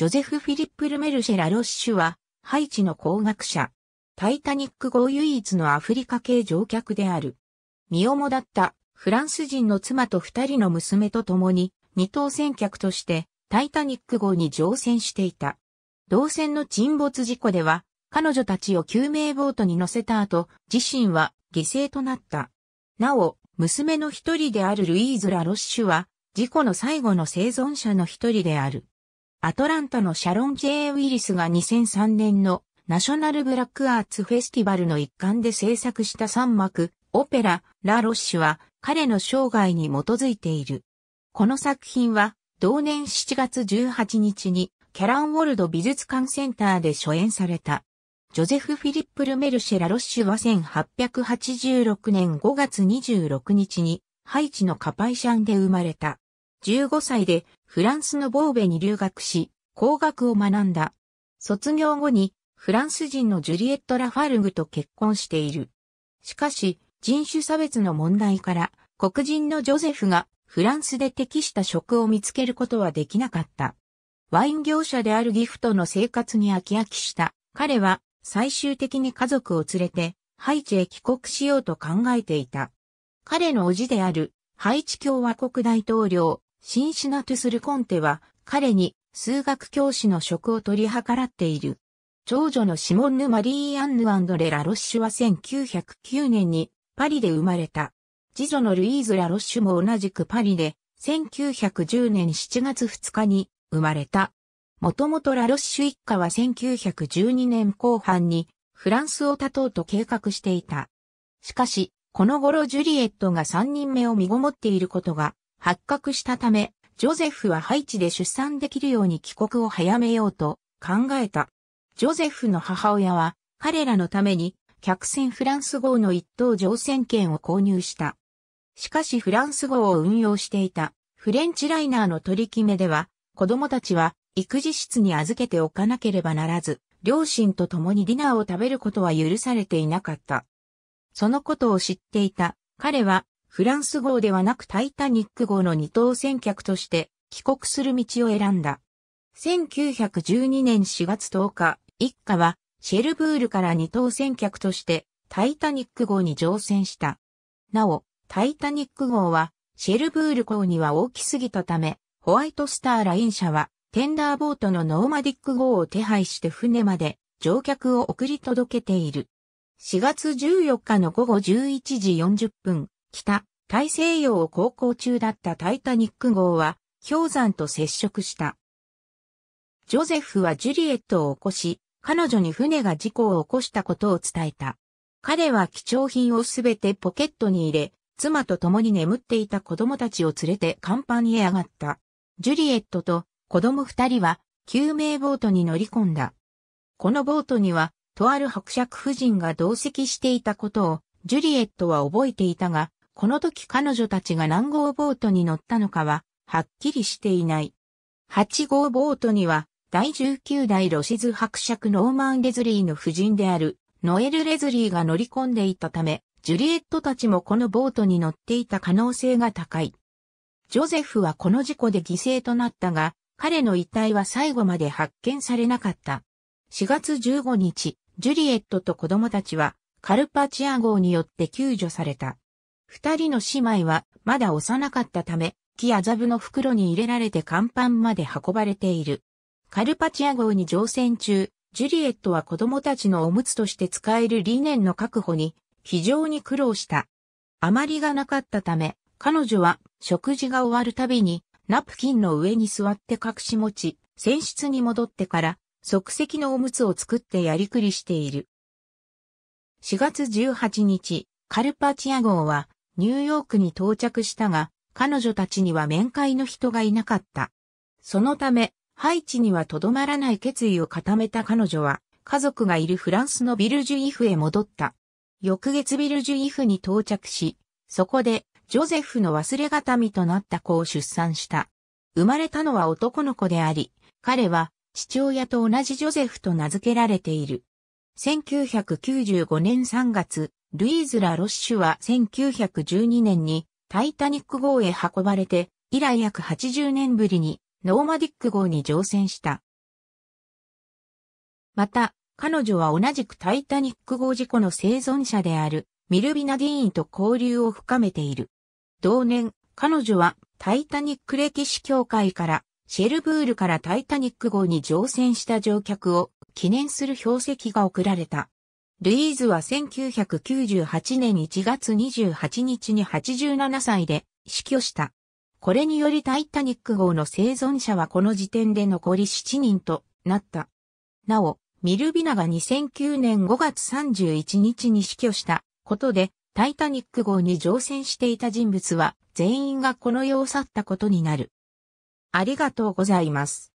ジョゼフ・フィリップ・ルメルシェ・ラ・ロッシュは、ハイチの工学者。タイタニック号唯一のアフリカ系乗客である。身重だったフランス人の妻と二人の娘と共に、二等船客としてタイタニック号に乗船していた。同船の沈没事故では、彼女たちを救命ボートに乗せた後、自身は犠牲となった。なお、娘の一人であるルイーズ・ラ・ロッシュは、事故の最後の生存者の一人である。アトランタのシャロン・ジェイ・ウィリスが2003年のナショナルブラックアーツフェスティバルの一環で制作した3幕、オペラ、ラ・ロッシュは彼の生涯に基づいている。この作品は同年7月18日にキャランウォルド美術館センターで初演された。ジョゼフ・フィリップ・ルメルシェ・ラ・ロッシュは1886年5月26日にハイチのカパイシャンで生まれた。15歳でフランスのボーベに留学し、工学を学んだ。卒業後に、フランス人のジュリエット・ラファルグと結婚している。しかし、人種差別の問題から、黒人のジョゼフがフランスで適した職を見つけることはできなかった。ワイン業者であるギフトの生活に飽き飽きした。彼は最終的に家族を連れてハイチへ帰国しようと考えていた。彼の叔父であるハイチ共和国大統領シンシナトゥス・ルコンテは彼に数学教師の職を取り計らっている。長女のシモンヌ・マリー・アンヌ・アンドレ・ラ・ロッシュは1909年にパリで生まれた。次女のルイーズ・ラ・ロッシュも同じくパリで1910年7月2日に生まれた。もともとラ・ロッシュ一家は1912年後半にフランスを立とうと計画していた。しかし、この頃ジュリエットが3人目を身ごもっていることが発覚したため、ジョゼフはハイチで出産できるように帰国を早めようと考えた。ジョゼフの母親は彼らのために客船フランス号の一等乗船券を購入した。しかしフランス号を運用していたフレンチライナーの取り決めでは子供たちは育児室に預けておかなければならず、両親と共にディナーを食べることは許されていなかった。そのことを知っていた彼はフランス号ではなくタイタニック号の二等船客として帰国する道を選んだ。1912年4月10日、一家はシェルブールから二等船客としてタイタニック号に乗船した。なお、タイタニック号はシェルブール号には大きすぎたため、ホワイトスターライン社はテンダーボートのノーマディック号を手配して船まで乗客を送り届けている。4月14日の午後11時40分、北、大西洋を航行中だったタイタニック号は氷山と接触した。ジョゼフはジュリエットを起こし、彼女に船が事故を起こしたことを伝えた。彼は貴重品をすべてポケットに入れ、妻と共に眠っていた子供たちを連れて甲板へ上がった。ジュリエットと子供二人は救命ボートに乗り込んだ。このボートには、とある伯爵夫人が同席していたことをジュリエットは覚えていたが、この時彼女たちが何号ボートに乗ったのかは、はっきりしていない。8号ボートには、第19代ロシズ伯爵ノーマン・レズリーの夫人である、ノエル・レズリーが乗り込んでいたため、ジュリエットたちもこのボートに乗っていた可能性が高い。ジョゼフはこの事故で犠牲となったが、彼の遺体は最後まで発見されなかった。4月15日、ジュリエットと子供たちは、カルパチア号によって救助された。二人の姉妹はまだ幼かったため、木麻布の袋に入れられて甲板まで運ばれている。カルパチア号に乗船中、ジュリエットは子供たちのおむつとして使える理念の確保に非常に苦労した。あまりがなかったため、彼女は食事が終わるたびにナプキンの上に座って隠し持ち、船室に戻ってから即席のおむつを作ってやりくりしている。4月18日、カルパチア号はニューヨークに到着したが、彼女たちには面会の人がいなかった。そのため、ハイチにはとどまらない決意を固めた彼女は、家族がいるフランスのビルジュイフへ戻った。翌月ビルジュイフに到着し、そこで、ジョゼフの忘れがたみとなった子を出産した。生まれたのは男の子であり、彼は父親と同じジョゼフと名付けられている。1995年3月、ルイーズ・ラ・ロッシュは1912年にタイタニック号へ運ばれて、以来約80年ぶりにノーマディック号に乗船した。また、彼女は同じくタイタニック号事故の生存者であるミルビナ・ディーンと交流を深めている。同年、彼女はタイタニック歴史協会からシェルブールからタイタニック号に乗船した乗客を記念する標石が贈られた。ルイーズは1998年1月28日に87歳で死去した。これによりタイタニック号の生存者はこの時点で残り7人となった。なお、ミルビナが2009年5月31日に死去したことで、タイタニック号に乗船していた人物は全員がこの世を去ったことになる。ありがとうございます。